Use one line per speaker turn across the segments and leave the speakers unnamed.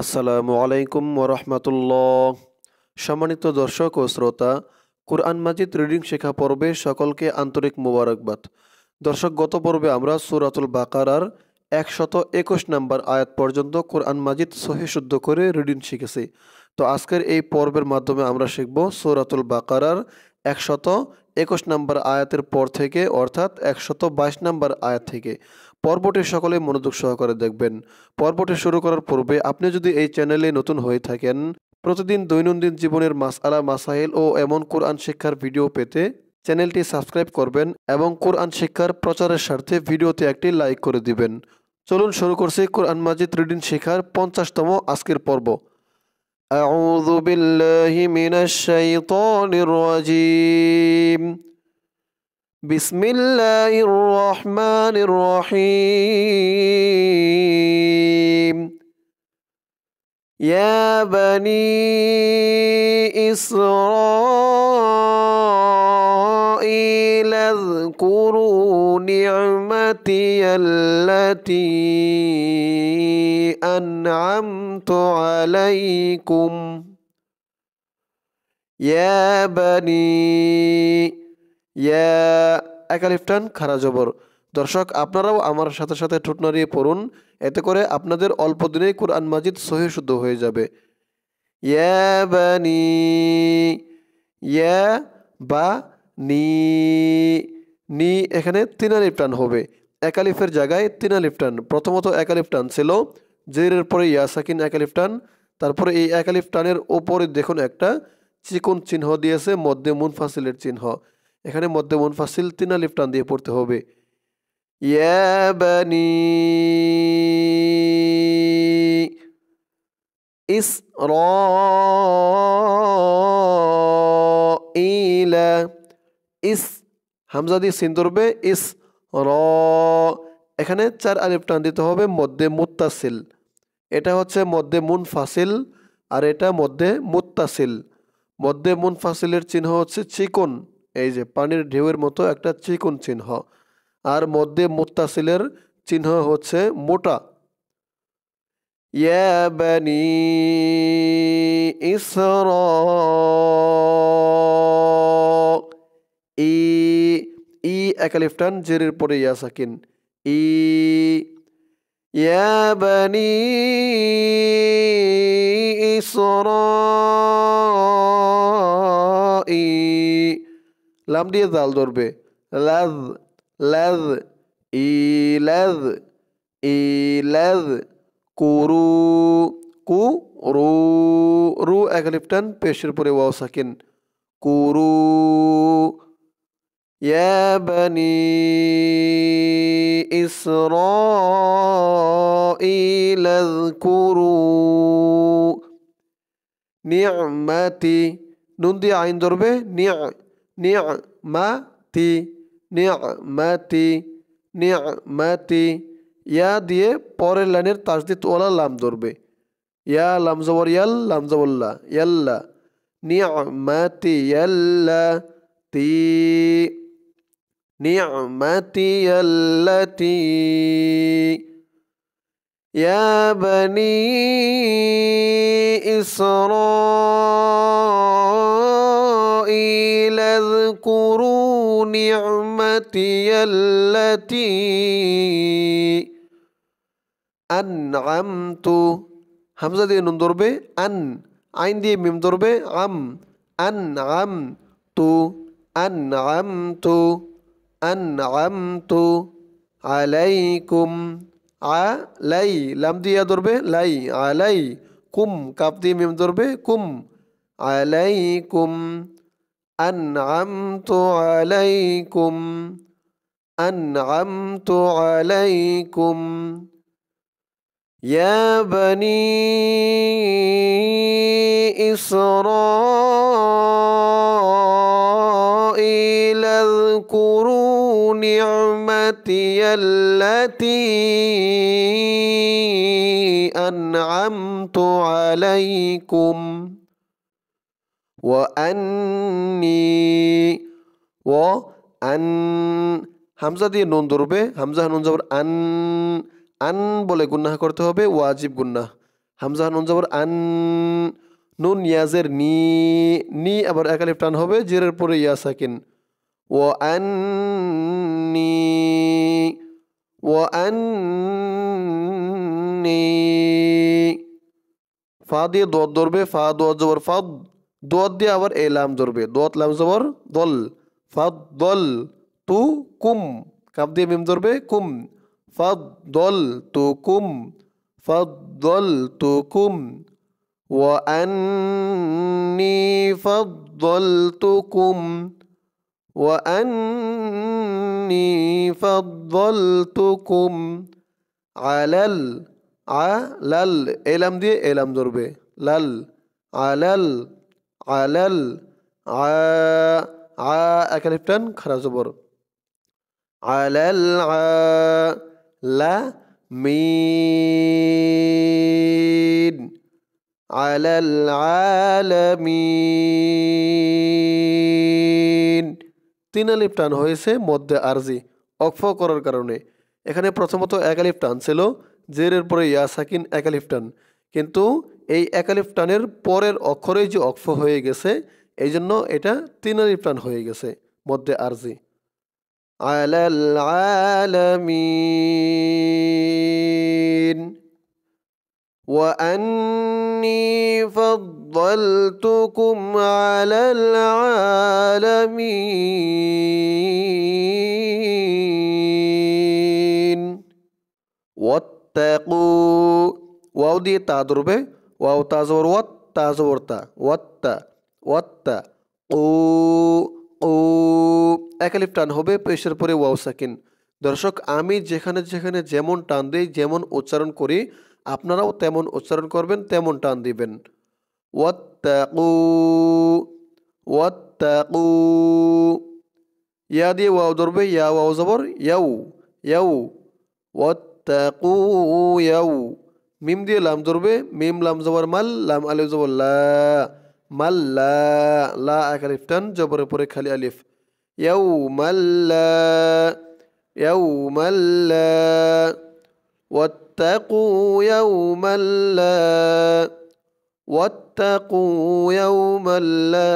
আসসালামু আলাইকুম ওরহমতুল্লাহ সম্মানিত দর্শক ও শ্রোতা কুরআন মাজিদ রিডিং শেখা পর্বে সকলকে আন্তরিক মোবারকবাদ দর্শক গত পর্বে আমরা সুরাতুল বাকারার একশত একুশ নম্বর আয়াত পর্যন্ত কোরআন মাজিদ সহি শুদ্ধ করে রিডিং শিখেছি তো আজকের এই পর্বের মাধ্যমে আমরা শিখব সৌরাতুল বাকারার একশত একুশ নম্বর আয়াতের পর থেকে অর্থাৎ একশত বাইশ নম্বর আয়াত থেকে পর্বটি সকলে মনোযোগ সহকারে দেখবেন পর্বটি শুরু করার পূর্বে আপনি যদি এই চ্যানেলে নতুন হয়ে থাকেন প্রতিদিন দৈনন্দিন জীবনের মাসআলা মাসাইল ও এমন কোরআন শিক্ষার ভিডিও পেতে চ্যানেলটি সাবস্ক্রাইব করবেন এবং কোরআন শিক্ষার প্রচারের স্বার্থে ভিডিওতে একটি লাইক করে দিবেন চলুন শুরু করছি কোরআন মাজিদ রিডিন শিখার পঞ্চাশতম আজকের পর্ব أعوذ بالله من الشيطان الرجيم بسم الله الرحمن الرحيم يا بني إسرائيل اذكروا نعمتي التي أنعمت عليكم يا بني ইয়া একালিফটান খারা জবর দর্শক আপনারাও আমার সাথে সাথে ঠোঁট নাড়িয়ে পড়ুন এতে করে আপনাদের অল্প দিনেই কোরআন মাজিদ সহি শুদ্ধ হয়ে যাবে ইয়া ইয়া বা নি নি এখানে তিনালিফটান হবে একালিফের জায়গায় তিনালিফটান প্রথমত একালিফটান ছিল জেরের পরে ইয়াসাকিন একালিফটান তারপরে এই একালিফটানের ওপরে দেখুন একটা চিকন চিহ্ন দিয়েছে মধ্যে মুনফাসিলের চিহ্ন এখানে মধ্যে ফাসিল তিনা লিফটান দিয়ে পড়তে হবে ইয়াবানি ইস র ইলা ইস হামজা দিয়ে সিন ধরবে ইস র এখানে চার আলিফ টান দিতে হবে মধ্যে মুত্তাসিল এটা হচ্ছে মধ্যে ফাসিল আর এটা মধ্যে মুত্তাসিল মধ্যে ফাসিলের চিহ্ন হচ্ছে চিকন এই যে পানির ঢেউয়ের মতো একটা চিকন চিহ্ন আর মধ্যে মোত্তাসিলের চিহ্ন হচ্ছে মোটা ইয়া বানি ই ই জেরির পরে ইয়া সাকিন ই ইয়া বানি লাম দিয়ে জাল ধরবে লাজ লাজ ইলাজ ইলাজ কুরু কু রু রু একলিপটান পেশের পরে ওয়াও সাকিন কুরু يا بني إسرائيل اذكروا نعمتي نندي عين ضربه نعم নিয়মাতি নিয়মাতি নিয়মাতি ইয়া দিয়ে পরের লাইনের তাসদিদ ওলা লাম ধরবে ইয়া লামজবর ইয়াল লামজবল্লা ইয়াল্লা নিয়মাতি ইয়াল্লা তি নিয়মাতি ইয়াল্লাতি يا بني إسرائيل اذكروا نعمتي التي أنعمت همزة دي نون أن عين دي ميم ضربة عم أنعمت أنعمت أنعمت عليكم علي لام دي يا ضربه لي عليكم كاب دي ميم دربه كم عليكم أنعمت عليكم أنعمت عليكم يا بني إسرائيل اذكروا نعمتي التي أنعمت عليكم وأني وأن হামজা দিয়ে নুন ধরবে হামজা হানুন যাবর আন আন বলে গুন্না করতে হবে ওয়াজিব গুন্না হামজা হানুন যাবর আন নুন ইয়াজের নি নি আবার একালিপ টান হবে জিরের পরে ইয়া সাকিন وأني وأني ফা দিয়ে দোয়াত ধরবে ফা দোয়াত জবর ফা দোয়াত দিয়ে আবার এ লাম ধরবে দোয়াত লাম জবর দল ফা দল তু কুম কাপ দিয়ে মিম ধরবে কুম ফা দল তু কুম ফা দল তু কুম وأني فضلتكم وأني فضلتكم إيه إيه على ال على ال إلم دي إلم ضربة لل على ال على ال ع ع أكلفتن خرا زبر على الع لا مين على العالمين তিন আলিফ টান হয়েছে মধ্যে আরজি অকফ করার কারণে এখানে প্রথমত একালিফ টান ছিল জেরের পরে ইয়া সাকিন টান কিন্তু এই একালিফ টানের পরের অক্ষরে যে অকফ হয়ে গেছে এই জন্য এটা তিন আলিফ টান হয়ে গেছে মধ্যে আরজি আলাল আলামিন وأني فضلتكم على العالمين واتقوا واو دي تضربه واو تزور وات تزورتا وات وات قو قو একালিফ টান হবে পেশের পরে ওয়াও সাকিন দর্শক আমি যেখানে যেখানে যেমন টান দিই যেমন উচ্চারণ করি আপনারাও তেমন উচ্চারণ করবেন তেমন টান দিবেন ওয়াত্তাকু ওয়াত্তাকু ইয়া দিয়ে ওয়াও ধরবে ইয়া ওয়াও জবর ইয়াউ ইয়াউ ওয়াত্তাকু ইয়াউ মিম দিয়ে লাম ধরবে মিম লাম জবর মাল লাম আলিফ জবর লা মাল্লা লা এক আলিফ টান জবরের পরে খালি আলিফ ইয়াউ মাল্লা ইয়াউ মাল্লা ওয়াত واتقوا يوما لا واتقوا يوما لا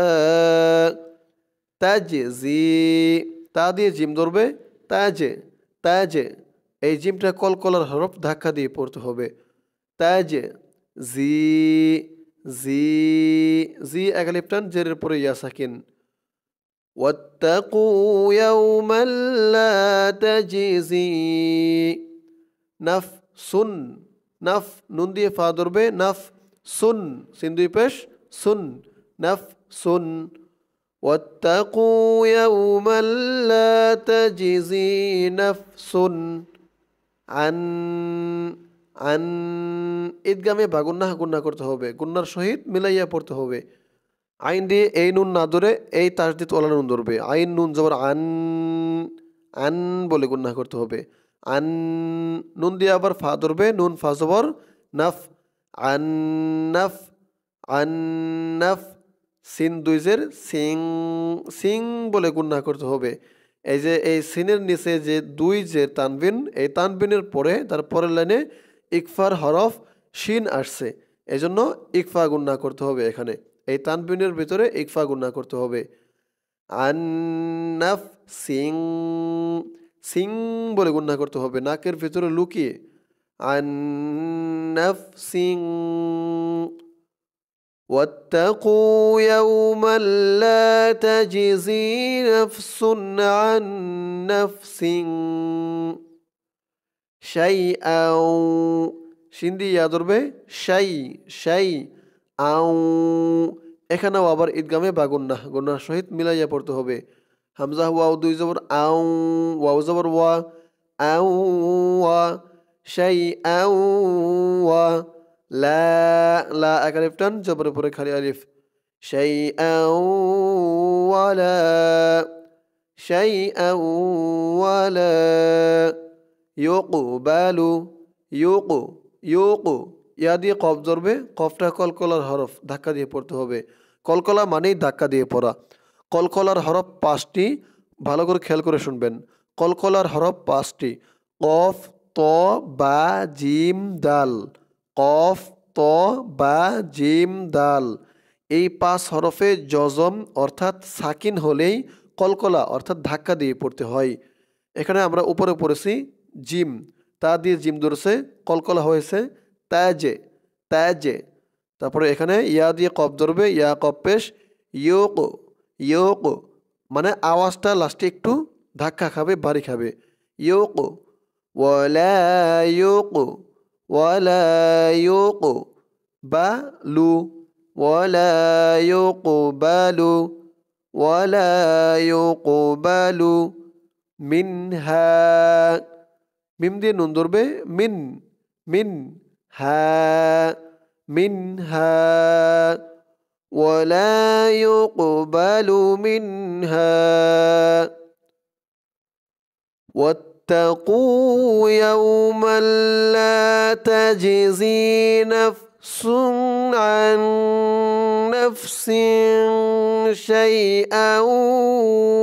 تجزي তা দিয়ে জিম ধরবে তাজে তাজে এই জিমটা কলার হরফ ধাক্কা দিয়ে পড়তে হবে যে জি জি জি একালিপ্টান জেরের পরে ইয়া সাকিন واتقوا يوما لا تجزي نفس সুন নাফ নুন দিয়ে ফা ধরবে নাফ সুন সিন্ধুই পেশ সুন নাফ সুন واتقوا يوما لا تجزي نفس عن আন ঈদগামে বা গুন্না গুন্না করতে হবে গুন্নার সহিত মিলাইয়া পড়তে হবে আইন দিয়ে এই নুন না ধরে এই তাসদিত ওলা নুন ধরবে আইন নুন জবর আন আন বলে গুন্না করতে হবে আন নুন দিয়ে আবার ফা ধরবে নুন ফা জবর নাফ আন নাফ আন সিন দুইজের সিং সিং বলে গুণনা করতে হবে এই যে এই সিনের নিচে যে দুই যে তানবিন এই তানবিনের পরে তার পরের লাইনে ইকফার হরফ সিন আসছে এই জন্য ইকফা গুণনা করতে হবে এখানে এই তানবিনের ভিতরে ইকফা গুণনা করতে হবে আন্নাফ সিং সিং বলে গুন্না করতে হবে নাকের ভেতরে লুকিয়ে আন্নাফ সিং واتقوا يوما لا تجزي نفس عن نفس شيئا সিন্দি ইয়া ধরবে শাই শাই আউ এখানেও আবার ঈদগামে বা গুন্না গুন্নার সহিত মিলাইয়া পড়তে হবে হামজা ওয়াও দুই জবর আউ ওয়াও জবর ওয়া আউ ওয়া সেই আউ ওয়া লা লা আকারিফ টান জবর উপরে খালি আলিফ সেই আউ ওয়ালা সেই আউ ওয়ালা ইউকবালু ইউকু ইউকু ইয়া দিয়ে কফ জরবে কফটা কলকলার হরফ ধাক্কা দিয়ে পড়তে হবে কলকলা মানেই ধাক্কা দিয়ে পড়া কলকলার হরফ পাঁচটি ভালো করে খেয়াল করে শুনবেন কলকলার হরফ পাঁচটি কফ ত বা জিম দাল কফ ত বা জিম দাল এই পাঁচ হরফে জজম অর্থাৎ সাকিন হলেই কলকলা অর্থাৎ ধাক্কা দিয়ে পড়তে হয় এখানে আমরা উপরে পড়েছি জিম তা দিয়ে জিম ধরেছে কলকলা হয়েছে তাজে তাজে তারপরে এখানে ইয়া দিয়ে কপ ধরবে ইয়া কপ পেশ কো ইয়োকো মানে আওয়াজটা লাস্টে একটু ধাক্কা খাবে বাড়ি খাবে ইয়োকো ওয়ালা ইয়োকো ওয়ালা ইয়োকো বা লু ওয়ালা ইয়োকো বা লু ওয়ালা ইয়োকো বা লু মিন হা মিম দিয়ে নুন ধরবে মিন মিন হা মিন হা ولا يقبل منها واتقوا يوما لا تجزي نفس عن نفس شيئا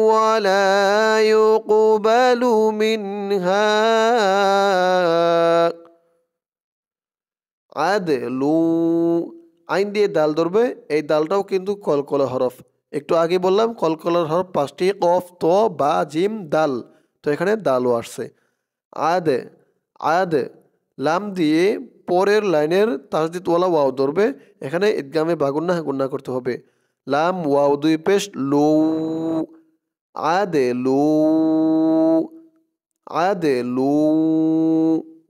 ولا يقبل منها عدل আইন দিয়ে দাল ধরবে এই দালটাও কিন্তু কলকলা হরফ একটু আগে বললাম কলকলার হরফ পাঁচটি কফ ত বা জিম দাল তো এখানে দালও আসছে আয়াদে আয়াদে লাম দিয়ে পরের লাইনের তাসদিদওয়ালা ওয়াও ধরবে এখানে ঈদগামে বাগুন্না গুন্না করতে হবে লাম ওয়াও দুই পেস্ট লো আয়াদে লো আয়াদে লো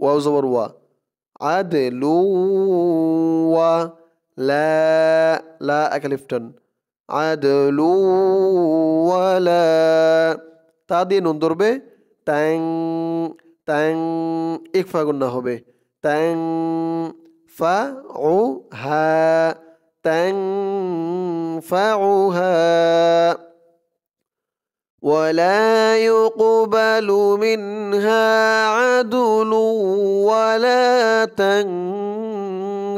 ওয়াও জবর ওয়া আয়াদে লো ওয়া لا لا أكلفتن عدل ولا تادي دي نون دور بي تان تان اكفا گننا هو بي تان فا عو ها تان فا عو ها ولا يقبل منها عدل ولا تن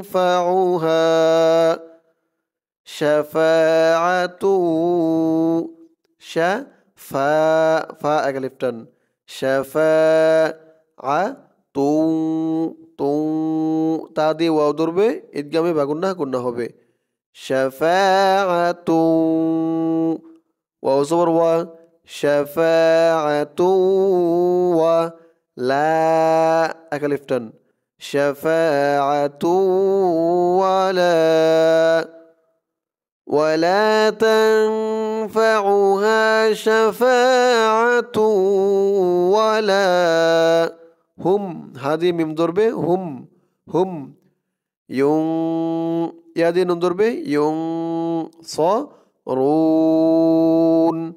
ينفعها شفاعة شفاء فاء أغلفتن شفاعة তা দিয়ে ওয়াও ধরবে ঈদগামে বাগুন না গুন্না হবে শাফাআতু ওয়াও জবর ওয়া শাফাআতু ওয়া লা আকালিফটান شفاعة ولا ولا تنفعها شفاعة ولا هم هذه ميم ضربة هم هم يون يا دي نون ضربة ينصرون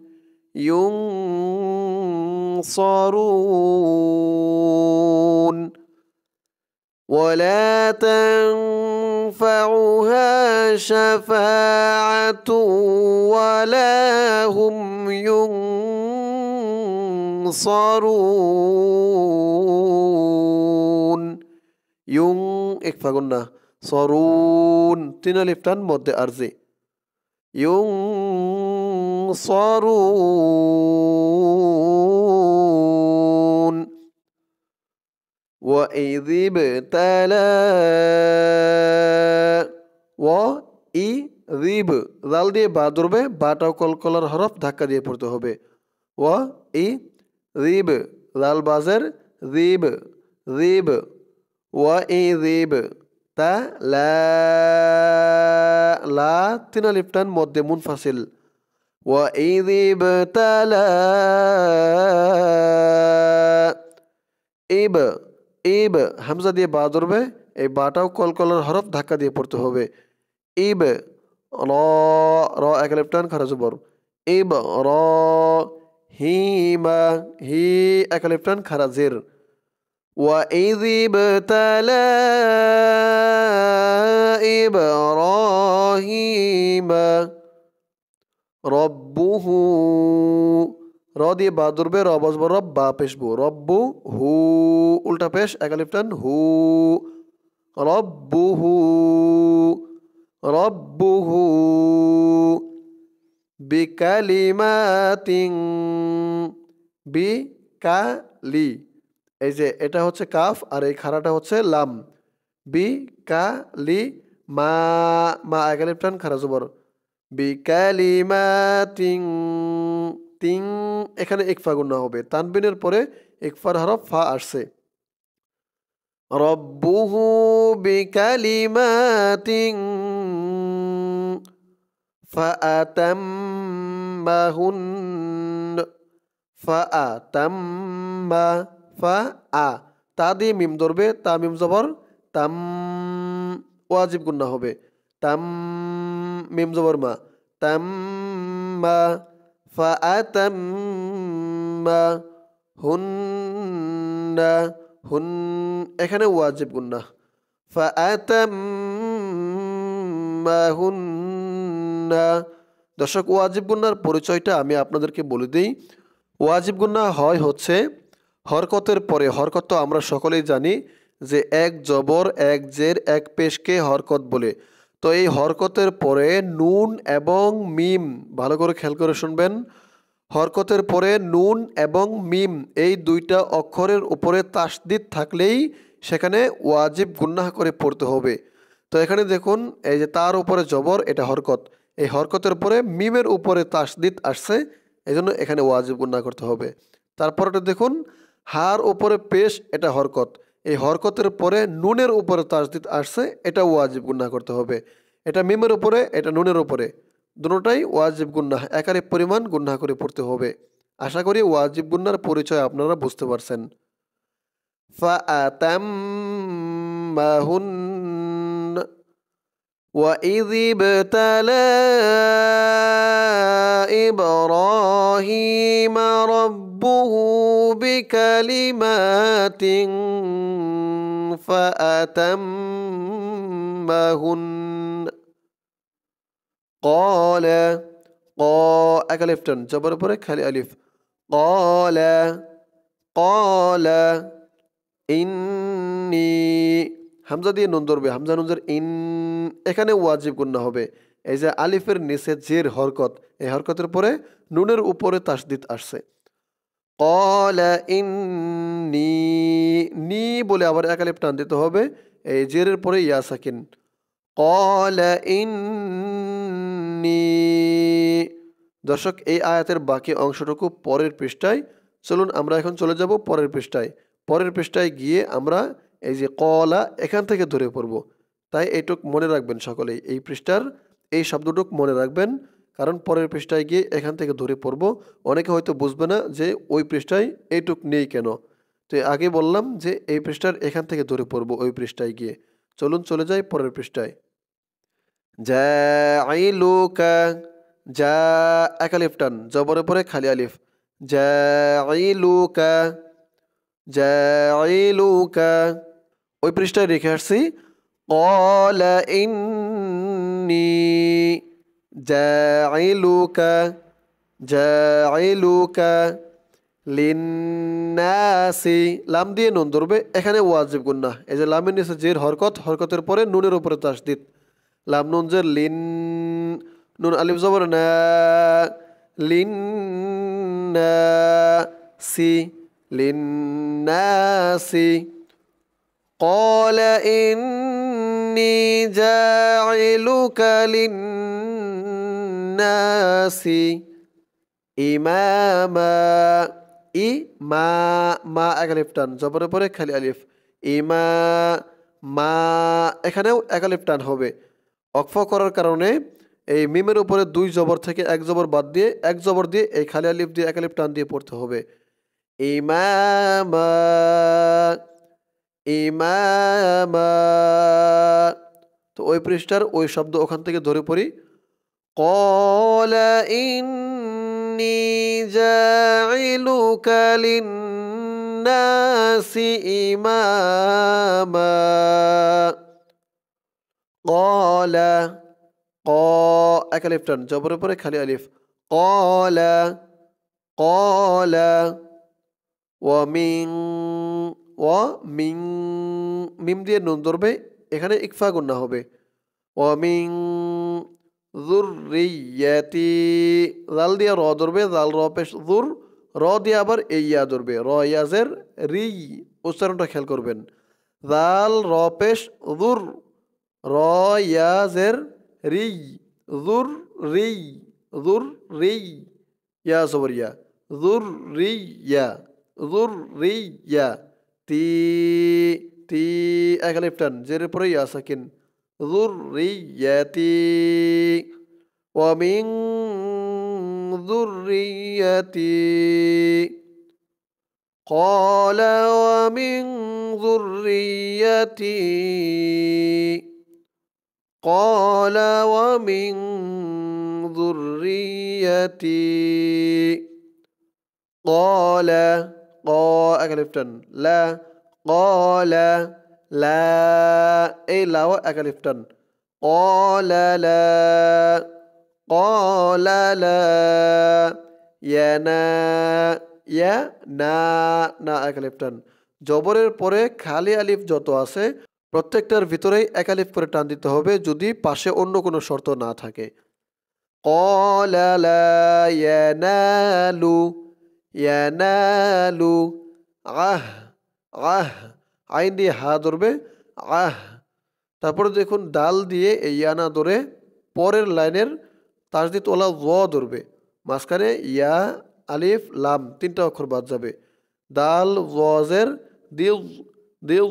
ينصرون ولا تنفعها شفاعة ولا هم ينصرون yung اكفا قلنا صارون تين الفتان مد أرزي ينصرون وإذ ابتلى وإذ দাল দিয়ে বা ধরবে কল কলার হরফ ধাক্কা দিয়ে পড়তে হবে ও ই রিব লাল বাজের রিব রিব ও ই রিব তা লা তিন লিপটান মধ্যে মুনফাসিল ও ই রিব তালা ইব ইব হামজা দিয়ে বা ধরবে এই বাটাও কলকলার হরফ ধাক্কা দিয়ে পড়তে হবে ইব র র এক লেপটান খরা জবর ইব র হিমা হি এক লেপটান খারা ওয়া তালা ইব র হিমা রব্বুহু র দিয়ে বা ধরবে র বসব রব বা পেশবো রব্বু হু উল্টা পেশ একালিফটান হু রব্বু হু রব্বু হু বিকালিমাতিং বি কালি এই যে এটা হচ্ছে কাফ আর এই খাড়াটা হচ্ছে লাম বি কালি মা মা একালিপ্টান খারা জবর বিকালিমাতিং তিং এখানে একফা গুণা হবে তানবিনের পরে একফার হরফ ফা আসছে রব্বুহু বিকালিমাতিং ফাআতাম্মাহুন ফাআতাম্মা আ তা দিয়ে মিম ধরবে তা মিম জবর তাম ওয়াজিব গুন্না হবে তাম মিম জবর মা তাম্মা হুন্না হুন এখানে ওয়াজিব গুন্না হুন্না দর্শক ওয়াজিব গুন্নার পরিচয়টা আমি আপনাদেরকে বলে দিই ওয়াজিব গুন্না হয় হচ্ছে হরকতের পরে হরকত তো আমরা সকলেই জানি যে এক জবর এক জের এক পেশকে হরকত বলে তো এই হরকতের পরে নুন এবং মিম ভালো করে খেয়াল করে শুনবেন হরকতের পরে নুন এবং মিম এই দুইটা অক্ষরের উপরে তাসদিদ থাকলেই সেখানে ওয়াজিব গুন্নাহ করে পড়তে হবে তো এখানে দেখুন এই যে তার উপরে জবর এটা হরকত এই হরকতের পরে মিমের উপরে তাসদিদ আসছে এই জন্য এখানে ওয়াজিব গুন্না করতে হবে তারপর এটা দেখুন হার উপরে পেশ এটা হরকত এই হরকতের পরে নুনের উপরে তাজদিদ আসছে এটা ওয়াজিব গুন্না করতে হবে এটা মিমের উপরে এটা নুনের উপরে দুটাই ওয়াজিব গুন্না একারে পরিমাণ গুন্না করে পড়তে হবে আশা করি ওয়াজিব গুন্নার পরিচয় আপনারা বুঝতে পারছেন فأتمهن وإذ بكلمات فأتمهن قال قا أكلفتن جبر برك هل ألف قال قال إني হামজা দিয়ে নুন ধরবে হামজা নুনজের ইন এখানে ওয়াজিব গুন্না হবে এই যে আলিফের নিচে জের হরকত এই হরকতের পরে নুনের উপরে তাসদিদ আসছে নি বলে আবার একালে টান দিতে হবে এই জেরের পরে ইয়া সাকিন কলা ইন্নি দর্শক এই আয়াতের বাকি অংশটুকু পরের পৃষ্ঠায় চলুন আমরা এখন চলে যাব পরের পৃষ্ঠায় পরের পৃষ্ঠায় গিয়ে আমরা এই যে কলা এখান থেকে ধরে পড়ব তাই এইটুক মনে রাখবেন সকলেই এই পৃষ্ঠার এই শব্দটুক মনে রাখবেন কারণ পরের পৃষ্ঠায় গিয়ে এখান থেকে ধরে পড়ব অনেকে হয়তো বুঝবে না যে ওই পৃষ্ঠায় এইটুক নেই কেন তো আগে বললাম যে এই পৃষ্ঠার এখান থেকে ধরে পড়ব ওই পৃষ্ঠায় গিয়ে চলুন চলে যাই পরের পৃষ্ঠায় যা আই লোকা যা এক আলিফ টান জবরে পরে খালি আলিফ যা আই কা যা আই কা ওই পৃষ্ঠায় রেখে আসছি কলা ইন্নী جاعلك جاعلك লিন্নাসি লাম দিয়ে নুন ধরবে এখানে ওয়াজিব গুন্না এই যে লামের নিচে জের হরকত হরকতের পরে নুনের উপরে তাসদিদ লাম নুন যে লিন নুন আলিফ জবর না লিন্নাসি লিন্নাসি قال إني جاعلك للناس লিন্নাসি ইমামা ই মা মা একালিপটান জবর উপরে খালি আলিফ ইমা মা এখানেও একালিপটান হবে অক্ফ করার কারণে এই মিমের উপরে দুই জবর থেকে এক জবর বাদ দিয়ে এক জবর দিয়ে এই খালি আলিফ দিয়ে আলিফ টান দিয়ে পড়তে হবে ইমামা ইমামা তো ওই পৃষ্ঠার ওই শব্দ ওখান থেকে ধরে পড়ি قال إني جاعلك للناس إماما قال قا أكلف تن جبر بر خلي ألف قال قال ومن ومن মিম দিয়ে নুন ধরবে এখানে ইকফা গুন্না হবে ওয়ামিং জুরিয়াতি জাল দিয়া র ধরবে জাল র পেশ জুর র দিয়ে আবার এইয়া ধরবে র ইয়াজের রি উচ্চারণটা খেয়াল করবেন জাল র পেশ জুর র ইয়াজের রি জুর রি জুর রি ইয়া সবর ইয়া জুর রি ইয়া জুর রি ইয়া তি তি এক লিফটান জের পরে ইয়া সাকিন ذريتي ومن ذريتي قال ومن ذريتي قال ومن ذريتي قال قا أكلفتن لا قال লা এই লাও একালিপ্টন অ কলা লা কলা লা ইয়ানা ইয়া না না একালিফ টান জবরের পরে খালি আলিফ যত আছে প্রত্যেকটার ভিতরেই একালিফ করে টান দিতে হবে যদি পাশে অন্য কোনো শর্ত না থাকে কলালু লু আহ আহ আইন দিয়ে হা ধরবে আহ তারপরে দেখুন ডাল দিয়ে এই ইয়ানা ধরে পরের লাইনের তাস দিয়ে তোলা ও ধরবে মাঝখানে ইয়া আলিফ লাম তিনটা অক্ষর বাদ যাবে ডাল ওয়াজের দিউ দিউ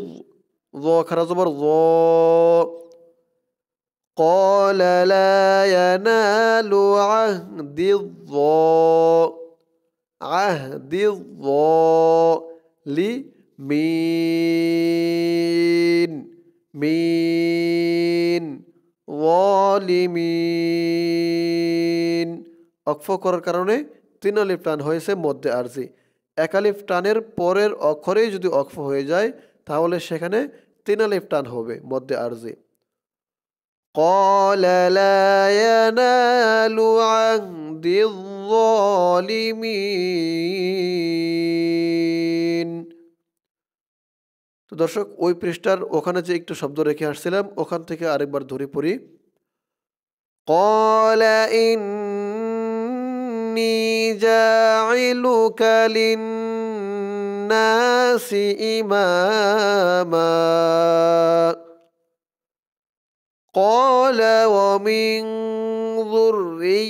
খারা জবর ও আহ لا লি মিন মিন ওয়ালিমিন অক্ষ করার কারণে তিন আলিফ টান হয়েছে মধ্যে আরজি এক আলিফ টানের পরের অক্ষরেই যদি অক্ষ হয়ে যায় তাহলে সেখানে তিন আলিফ টান হবে মধ্যে আরজি قال لا ينال তো দর্শক ওই পৃষ্ঠার ওখানে যে একটু শব্দ রেখে আসছিলাম ওখান থেকে আরেকবার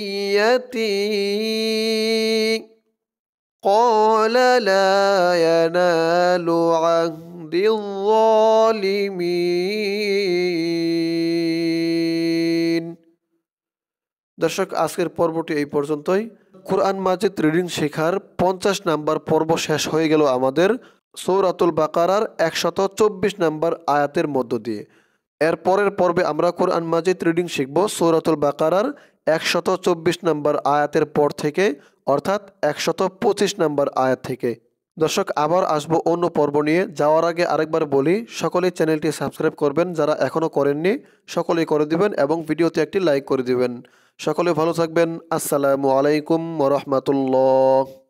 ধরে পড়ি কলা ইন বিল্লালিমিন দর্শক আজকের পর্বটি এই পর্যন্তই কোরআন মাজিদ রিডিং শেখার পঞ্চাশ নাম্বার পর্ব শেষ হয়ে গেল আমাদের সৌরাতুল বাকারার একশত চব্বিশ নাম্বার আয়াতের মধ্য দিয়ে এর পরের পর্বে আমরা কোরআন মাজিদ রিডিং শিখব সৌরাতুল বাকারার একশত চব্বিশ নাম্বার আয়াতের পর থেকে অর্থাৎ একশত পঁচিশ নাম্বার আয়াত থেকে দর্শক আবার আসবো অন্য পর্ব নিয়ে যাওয়ার আগে আরেকবার বলি সকলেই চ্যানেলটি সাবস্ক্রাইব করবেন যারা এখনও করেননি সকলেই করে দিবেন এবং ভিডিওতে একটি লাইক করে দিবেন সকলে ভালো থাকবেন আসসালামু আলাইকুম রহমতুল্লাহ